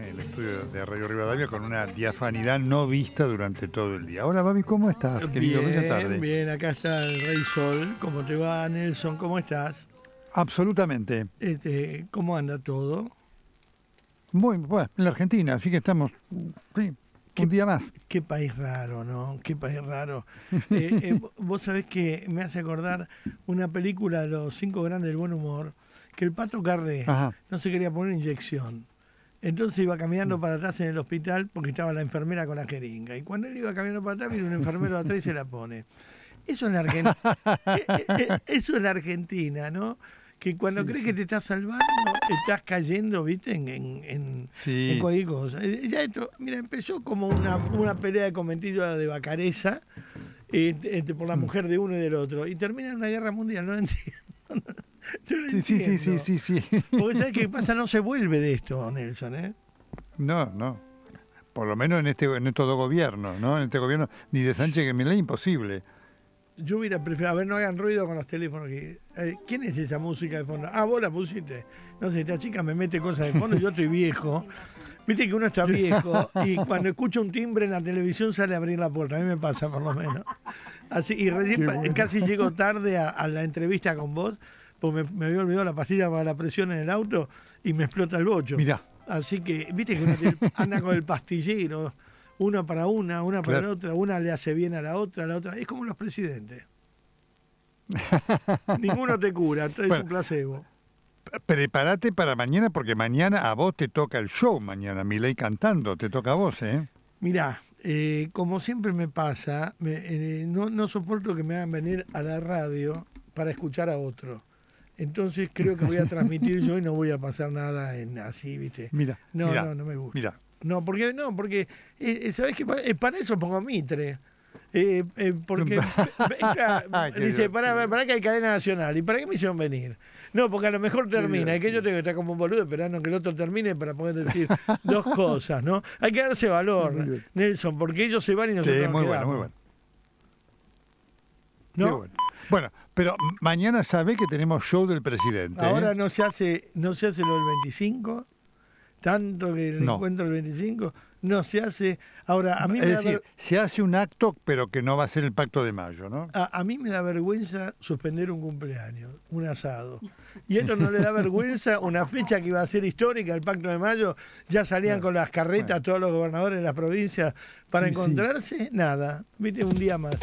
el estudio de Radio Rivadavia con una diafanidad no vista durante todo el día. Hola, Babi, ¿cómo estás? Querido, bien, tarde. bien, acá está el Rey Sol. ¿Cómo te va, Nelson? ¿Cómo estás? Absolutamente. Este, ¿Cómo anda todo? Muy bueno, en la Argentina, así que estamos sí, un día más. Qué país raro, ¿no? Qué país raro. Eh, eh, vos sabés que me hace acordar una película de los cinco grandes del buen humor, que el pato Carré no se quería poner inyección. Entonces iba caminando mm. para atrás en el hospital porque estaba la enfermera con la jeringa. Y cuando él iba caminando para atrás, vino un enfermero atrás y se la pone. Eso es la, Argentina, eh, eh, eh, eso Argentina, ¿no? Que cuando crees que te estás salvando, estás cayendo, ¿viste? En, en, cualquier cosa. Ya esto, mira, empezó como una, pelea de cometido de bacareza este, por la mm. mujer de uno y del otro. Y termina en una guerra mundial, no entiendo. sí, sí, sí, sí, sí, Porque sabes qué pasa, no se vuelve de esto, Nelson, ¿eh? No, no. Por lo menos en este, en estos dos gobiernos, ¿no? En este gobierno, ni de Sánchez que es imposible. Yo hubiera preferido, a ver, no hagan ruido con los teléfonos. Eh, ¿Quién es esa música de fondo? Ah, vos la pusiste. No sé, esta chica me mete cosas de fondo, yo estoy viejo. Viste que uno está viejo y cuando escucha un timbre en la televisión sale a abrir la puerta. A mí me pasa, por lo menos. Así, y casi llego tarde a la entrevista con vos me, había olvidado la pastilla para la presión en el auto y me explota el bocho. Mirá. Así que, viste que anda con el pastillero, una para una, una para la otra, una le hace bien a la otra, la otra. Es como los presidentes. Ninguno te cura, entonces es un placebo. Prepárate para mañana, porque mañana a vos te toca el show, mañana, ley cantando, te toca a vos, ¿eh? Mirá, eh, como siempre me pasa, eh, no, no soporto que me hagan venir a la radio para escuchar a otro. Entonces creo que voy a transmitir yo y no voy a pasar nada en así, ¿viste? Mira. No, no, no me gusta. Mira. No, porque, no, porque, eh, eh, ¿sabes qué? Eh, para eso pongo Mitre. porque dice, para que hay cadena nacional. ¿Y para qué me hicieron venir? No, porque a lo mejor termina. es que yo tengo que estar como un boludo esperando que el otro termine para poder decir dos cosas, ¿no? Hay que darse valor, Nelson, porque ellos se van y nosotros sí, muy bueno, muy bueno. ¿No? bueno. Bueno, pero mañana sabe que tenemos show del presidente. ¿eh? Ahora no se hace, no se hace lo del 25, tanto que el encuentro del 25, no se hace. Ahora, a mí me da decir, se hace un acto, pero que no va a ser el pacto de mayo, ¿no? A, mí me da vergüenza suspender un cumpleaños, un asado. Y esto no le da vergüenza una fecha que iba a ser histórica, el pacto de mayo. Ya salían con las carretas todos los gobernadores de las provincias para encontrarse. Nada, viste, un día más.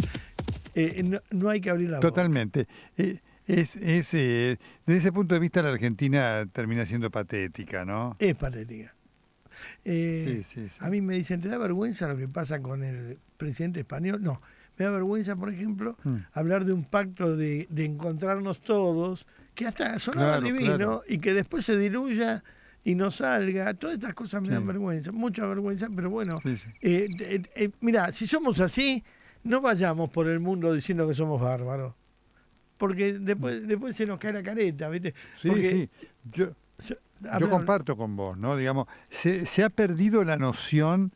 Eh, eh, no, hay que abrir la Totalmente. Eh, es, es desde ese punto de vista la Argentina termina siendo patética, ¿no? Es patética. A mí me dicen, ¿te da vergüenza lo que pasa con el presidente español? No, me da vergüenza, por ejemplo, mm. hablar de un pacto de, encontrarnos todos, que hasta sonaba divino y que después se diluya y no salga. Todas estas cosas me dan vergüenza, mucha vergüenza, pero bueno, eh, mira, si somos así no vayamos por el mundo diciendo que somos bárbaros. Porque después, mm. después se nos cae la careta, ¿viste? Sí, sí. Yo, yo, comparto con vos, ¿no? Digamos, se, se ha perdido la noción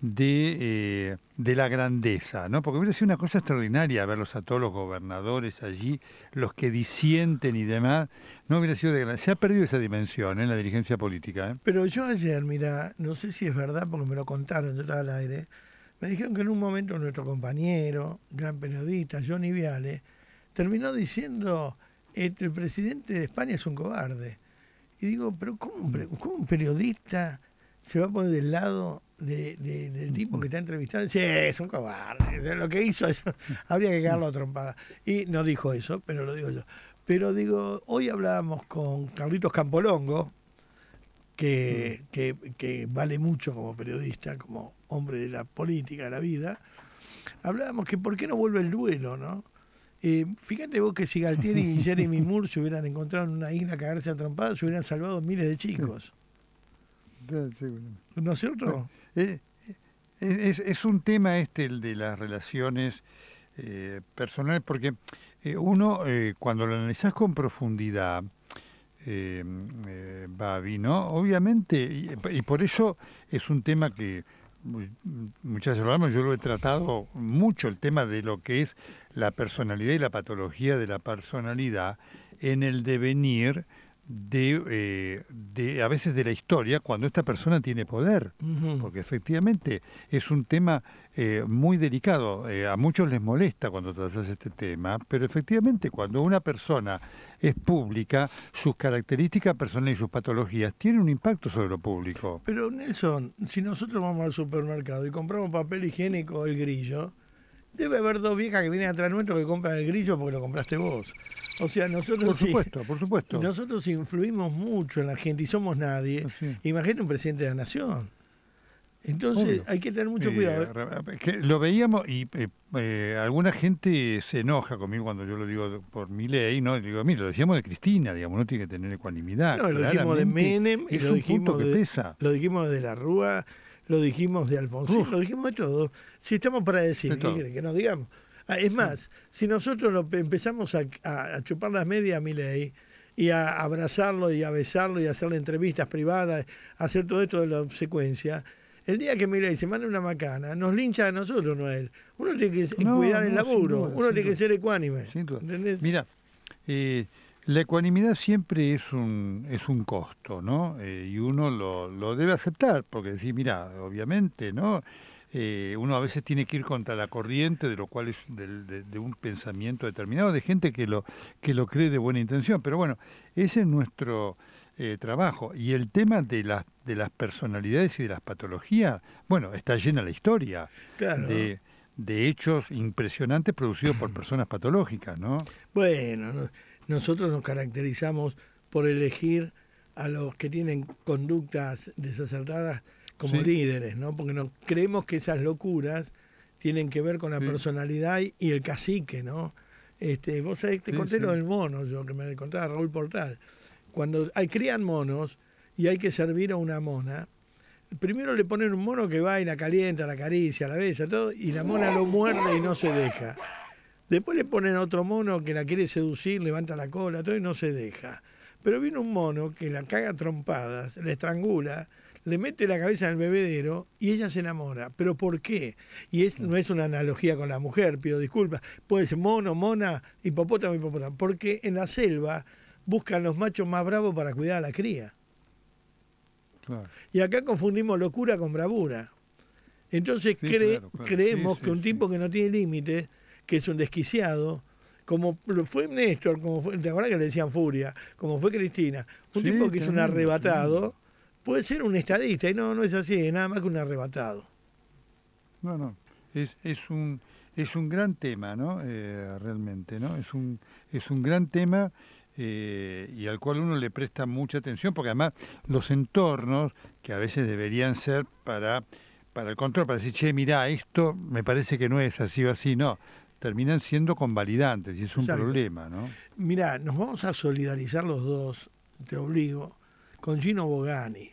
de, eh, de, la grandeza, ¿no? Porque hubiera sido una cosa extraordinaria verlos a todos los gobernadores allí, los que disienten y demás, no hubiera sido de Se ha perdido esa dimensión ¿eh? en la dirigencia política. ¿eh? Pero yo ayer, mira, no sé si es verdad porque me lo contaron, yo estaba al aire, me dijeron que en un momento nuestro compañero, gran periodista, Johnny Viale, terminó diciendo, eh, el presidente de España es un cobarde. Y digo, pero ¿cómo un, periodista se va a poner del lado del tipo que está entrevistado? Sí, es un cobarde, lo que hizo, eso, habría que quedarlo a trompada. Y no dijo eso, pero lo digo yo. Pero digo, hoy hablábamos con Carlitos Campolongo, Mm. que, que, vale mucho como periodista, como hombre de la política, de la vida, hablábamos que por qué no vuelve el duelo, ¿no? Eh, fíjate vos que si Galtieri y Jeremy Moore se hubieran encontrado en una isla cagarse a trompadas, se hubieran salvado miles de chicos. ¿No es cierto? Eh, eh, es, un tema este, el de las relaciones personales, porque uno, cuando lo analizás con profundidad, eh, mm, eh ¿no? Obviamente, y, por eso es un tema que muchas veces hablamos, yo lo he tratado mucho, el tema de lo que es la personalidad y la patología de la personalidad en el devenir de, eh, de, a veces de la historia cuando esta persona tiene poder, porque efectivamente es un tema eh, muy delicado. Eh, a muchos les molesta cuando tratas este tema, pero efectivamente cuando una persona es pública, sus características personales y sus patologías tienen un impacto sobre lo público. Pero Nelson, si nosotros vamos al supermercado y compramos papel higiénico el grillo, debe haber dos viejas que vienen atrás nuestro que compran el grillo porque lo compraste vos. O sea, nosotros. Por supuesto, por supuesto. Nosotros influimos mucho en la gente y somos nadie. Ah, Imagínate un presidente de la nación. Entonces hay que tener mucho eh, cuidado. lo veíamos y eh, eh, alguna gente se enoja conmigo cuando yo lo digo por mi ley, ¿no? digo, mira, lo decíamos de Cristina, digamos, no tiene que tener ecuanimidad. No, lo dijimos de Menem, y es un punto que pesa. Lo dijimos de la Rúa, lo dijimos de Alfonso, lo dijimos de todos. Si estamos para decir, que nos digamos? Ah, es más, si nosotros empezamos a, chupar las medias a Milei y a abrazarlo y a besarlo y a hacerle entrevistas privadas, hacer todo esto de la secuencia, el día que Milei se manda una macana, nos lincha a nosotros, no Uno tiene que cuidar el laburo, uno tiene que ser ecuánime. Mira, eh, la ecuanimidad siempre es un, es un costo, ¿no? Eh, y uno lo, lo, debe aceptar, porque decir, mira, obviamente, ¿no? Eh, uno a veces tiene que ir contra la corriente, de lo cual es de, un pensamiento determinado, de gente que lo, que lo cree de buena intención. Pero bueno, ese es nuestro eh, trabajo. Y el tema de las, de las personalidades y de las patologías, bueno, está llena la historia de, de hechos impresionantes producidos por personas patológicas, ¿no? Bueno, no nosotros nos caracterizamos por elegir a los que tienen conductas desacertadas como líderes, ¿no? Porque no, creemos que esas locuras tienen que ver con la personalidad y, el cacique, ¿no? Este, vos sabés, te conté lo del mono, yo que me contaba Raúl Portal. Cuando hay, crían monos y hay que servir a una mona, primero le ponen un mono que va y la calienta, la caricia, la besa, todo, y la mona lo muerde y no se deja. Después le ponen otro mono que la quiere seducir, levanta la cola, todo y no se deja. Pero viene un mono que la caga trompadas, la estrangula, le mete la cabeza en el bebedero y ella se enamora. ¿Pero por qué? Y no es una analogía con la mujer, pido disculpas. Puede ser mono, mona, hipopótamo, hipopótamo. Porque en la selva buscan los machos más bravos para cuidar a la cría. Y acá confundimos locura con bravura. Entonces creemos que un tipo que no tiene límites que es un desquiciado, como fue Néstor, como fue, ¿te que le decían Furia? Como fue Cristina, un tipo que es un arrebatado, puede ser un estadista, y no, no es así, es nada más que un arrebatado. No, no, es, es un es un gran tema, ¿no? Eh, realmente, ¿no? Es un, es un gran tema eh, y al cual uno le presta mucha atención, porque además los entornos que a veces deberían ser para, para el control, para decir, che, mirá, esto me parece que no es así o así, no terminan siendo convalidantes y es un problema, ¿no? Mira, nos vamos a solidarizar los dos, te obligo, con Gino Bogani,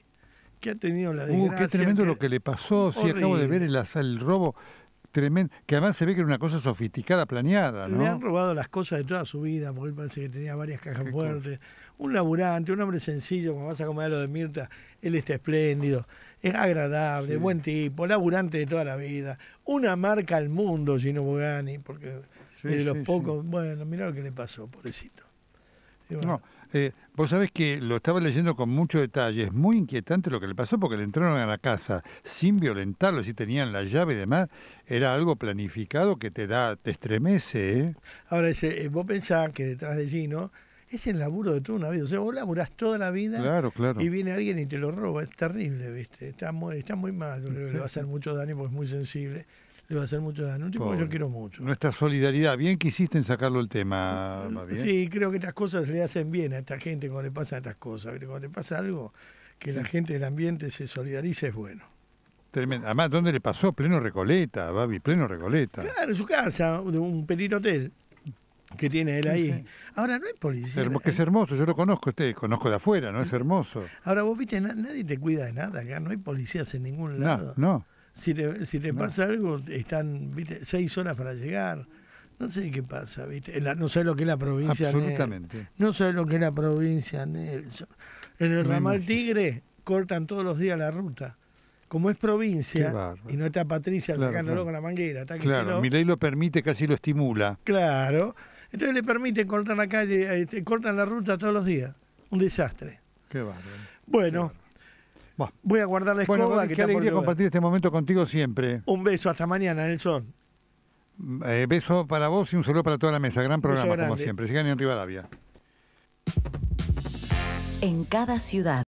que ha tenido la uh, desgracia. qué tremendo lo que le pasó, si acabo de ver el robo Tremendo. Que además se ve que era una cosa sofisticada, planeada, ¿no? Le han robado las cosas de toda su vida, porque él parece que tenía varias cajas fuertes. Un laburante, un hombre sencillo, como vas a comer lo de Mirta, él está espléndido, es agradable, buen tipo, laburante de toda la vida. Una marca al mundo, Gino Bugani porque de los pocos. Bueno, mira lo que le pasó, pobrecito. no eh, vos sabés que lo estaba leyendo con mucho detalle. Es muy inquietante lo que le pasó porque le entraron a la casa sin violentarlo, si tenían la llave y demás. Era algo planificado que te da, te estremece. ¿eh? Ahora, eh, vos pensás que detrás de Gino es el laburo de toda una vida. O sea, vos laburás toda la vida y viene alguien y te lo roba. Es terrible, ¿viste? Está muy, está muy mal. Le va a hacer mucho daño porque es muy sensible le va a hacer mucho daño. Un tipo que yo quiero mucho. Nuestra solidaridad. Bien que hiciste en sacarlo el tema, Mavi, Sí, creo que estas cosas le hacen bien a esta gente cuando le pasan estas cosas. Cuando le pasa algo, que la gente del ambiente se solidarice es bueno. Tremendo. Además, ¿dónde le pasó? Pleno Recoleta, Babi, pleno Recoleta. Claro, en su casa, un pequeño hotel que tiene él ahí. Ahora no hay policía. es hermoso, yo lo conozco, usted conozco de afuera, ¿no? Es hermoso. Ahora vos viste, nadie te cuida de nada acá, no hay policías en ningún lado. No, no. Si te pasa algo, están seis horas para llegar. No sé qué pasa, ¿viste? no sé lo que es la provincia. Absolutamente. No sé lo que es la provincia, Nelson. En el ramal Tigre cortan todos los días la ruta. Como es provincia y no está Patricia sacándolo con la manguera. claro, mi ley lo permite, casi lo estimula. Claro. Entonces le permite cortar la calle, este, cortan la ruta todos los días. Un desastre. Qué bárbaro. Bueno voy a guardar la escoba. qué alegría compartir este momento contigo siempre. Un beso, hasta mañana, Nelson. Mm, eh, beso para vos y un saludo para toda la mesa. Gran programa, como siempre. Sigan en Rivadavia. En cada ciudad.